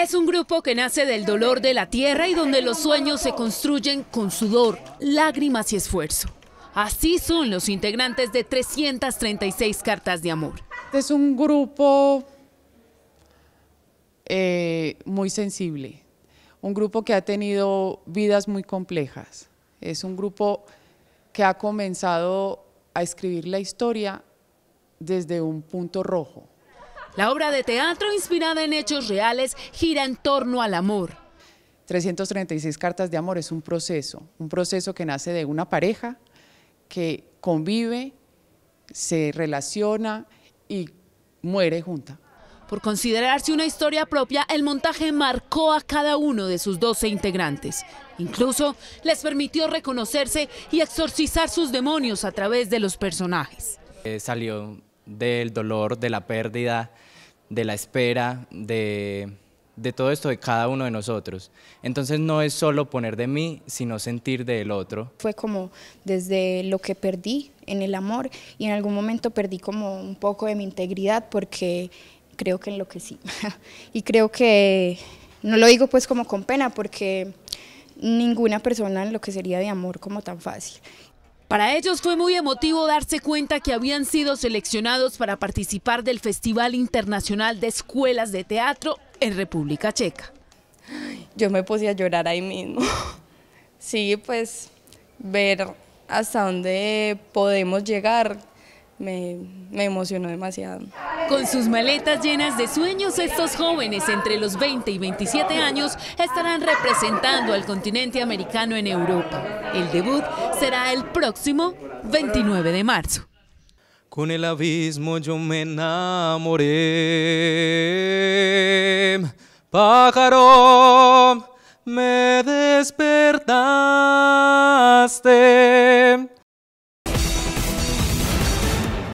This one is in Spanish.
Es un grupo que nace del dolor de la tierra y donde los sueños se construyen con sudor, lágrimas y esfuerzo. Así son los integrantes de 336 Cartas de Amor. Es un grupo eh, muy sensible, un grupo que ha tenido vidas muy complejas. Es un grupo que ha comenzado a escribir la historia desde un punto rojo, la obra de teatro inspirada en hechos reales gira en torno al amor. 336 cartas de amor es un proceso, un proceso que nace de una pareja que convive, se relaciona y muere junta. Por considerarse una historia propia, el montaje marcó a cada uno de sus 12 integrantes. Incluso les permitió reconocerse y exorcizar sus demonios a través de los personajes. Eh, salió del dolor, de la pérdida, de la espera, de, de todo esto de cada uno de nosotros. Entonces no es solo poner de mí, sino sentir del otro. Fue como desde lo que perdí en el amor y en algún momento perdí como un poco de mi integridad porque creo que enloquecí. y creo que, no lo digo pues como con pena porque ninguna persona enloquecería de amor como tan fácil. Para ellos fue muy emotivo darse cuenta que habían sido seleccionados para participar del Festival Internacional de Escuelas de Teatro en República Checa. Yo me puse a llorar ahí mismo. Sí, pues ver hasta dónde podemos llegar me, emocionó demasiado. Con sus maletas llenas de sueños, estos jóvenes entre los 20 y 27 años estarán representando al continente americano en Europa. El debut será el próximo 29 de marzo. Con el abismo yo me enamoré, pájaro, me despertaste